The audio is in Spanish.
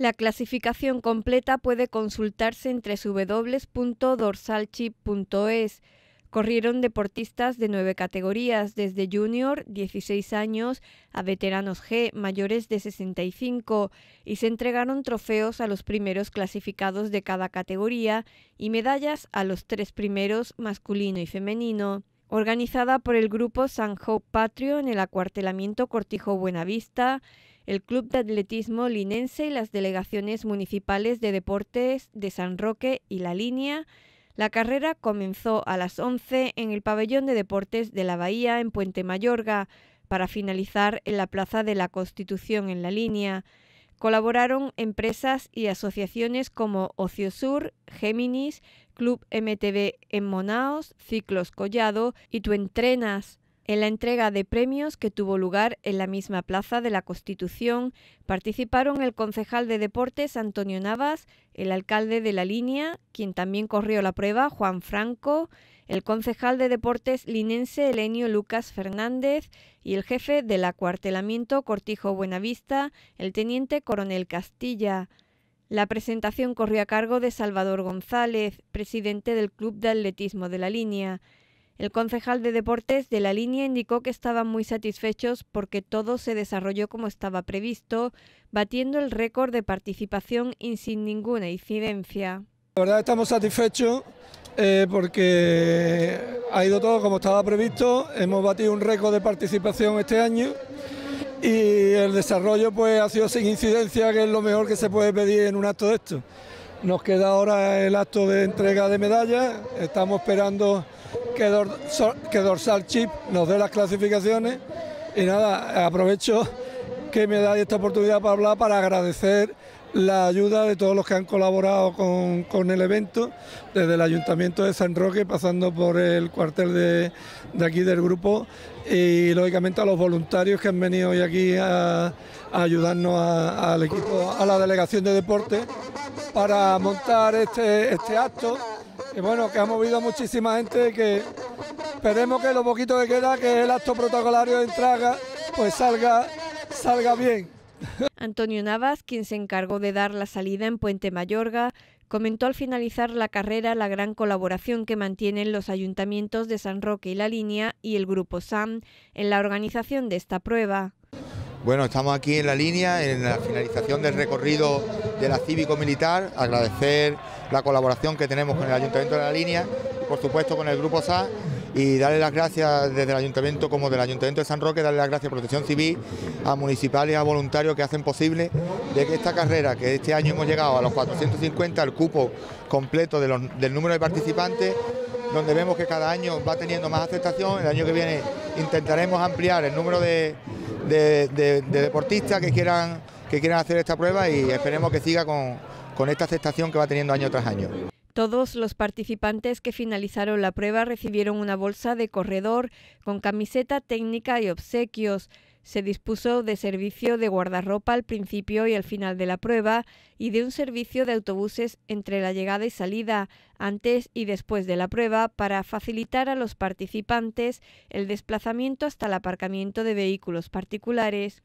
La clasificación completa puede consultarse en www.dorsalchip.es. Corrieron deportistas de nueve categorías, desde junior, 16 años, a veteranos G, mayores de 65, y se entregaron trofeos a los primeros clasificados de cada categoría y medallas a los tres primeros, masculino y femenino. Organizada por el grupo San Patrio en el acuartelamiento Cortijo Buenavista, el Club de Atletismo Linense y las delegaciones municipales de deportes de San Roque y La Línea. La carrera comenzó a las 11 en el pabellón de deportes de la Bahía en Puente Mayorga para finalizar en la Plaza de la Constitución en La Línea. Colaboraron empresas y asociaciones como Ociosur, Géminis, Club MTV en Monaos, Ciclos Collado y Tu Entrenas. En la entrega de premios que tuvo lugar en la misma Plaza de la Constitución participaron el concejal de Deportes Antonio Navas, el alcalde de La Línea, quien también corrió la prueba, Juan Franco, el concejal de Deportes linense Elenio Lucas Fernández y el jefe del acuartelamiento Cortijo Buenavista, el teniente coronel Castilla. La presentación corrió a cargo de Salvador González, presidente del Club de Atletismo de La Línea. El concejal de Deportes de la línea indicó que estaban muy satisfechos porque todo se desarrolló como estaba previsto, batiendo el récord de participación y sin ninguna incidencia. La verdad estamos satisfechos eh, porque ha ido todo como estaba previsto, hemos batido un récord de participación este año y el desarrollo pues ha sido sin incidencia, que es lo mejor que se puede pedir en un acto de esto. Nos queda ahora el acto de entrega de medallas, estamos esperando que, Dorsal, Chip nos dé las clasificaciones y nada, aprovecho que me da esta oportunidad para hablar, para agradecer la ayuda de todos los que han colaborado con, el evento, desde el Ayuntamiento de San Roque, pasando por el cuartel de, aquí del grupo y lógicamente a los voluntarios que han venido hoy aquí a, ayudarnos al equipo, a la delegación de deporte para montar este, este acto. Y bueno, que ha movido muchísima gente que esperemos que lo poquito que queda, que el acto protocolario de entrega pues salga, salga bien. Antonio Navas, quien se encargó de dar la salida en Puente Mayorga, comentó al finalizar la carrera la gran colaboración que mantienen los ayuntamientos de San Roque y La Línea y el Grupo SAM en la organización de esta prueba. Bueno, estamos aquí en La Línea, en la finalización del recorrido de la cívico-militar, agradecer la colaboración que tenemos con el Ayuntamiento de la Línea, por supuesto con el Grupo SA y darle las gracias desde el Ayuntamiento como del Ayuntamiento de San Roque, darle las gracias a Protección Civil, a municipales, a voluntarios que hacen posible de que esta carrera, que este año hemos llegado a los 450, ...al cupo completo del número de participantes, donde vemos que cada año va teniendo más aceptación, el año que viene intentaremos ampliar el número de deportistas que quieran que quieran hacer esta prueba y esperemos que siga con, con esta aceptación que va teniendo año tras año. Todos los participantes que finalizaron la prueba recibieron una bolsa de corredor con camiseta técnica y obsequios. Se dispuso de servicio de guardarropa al principio y al final de la prueba y de un servicio de autobuses entre la llegada y salida, antes y después de la prueba, para facilitar a los participantes el desplazamiento hasta el aparcamiento de vehículos particulares.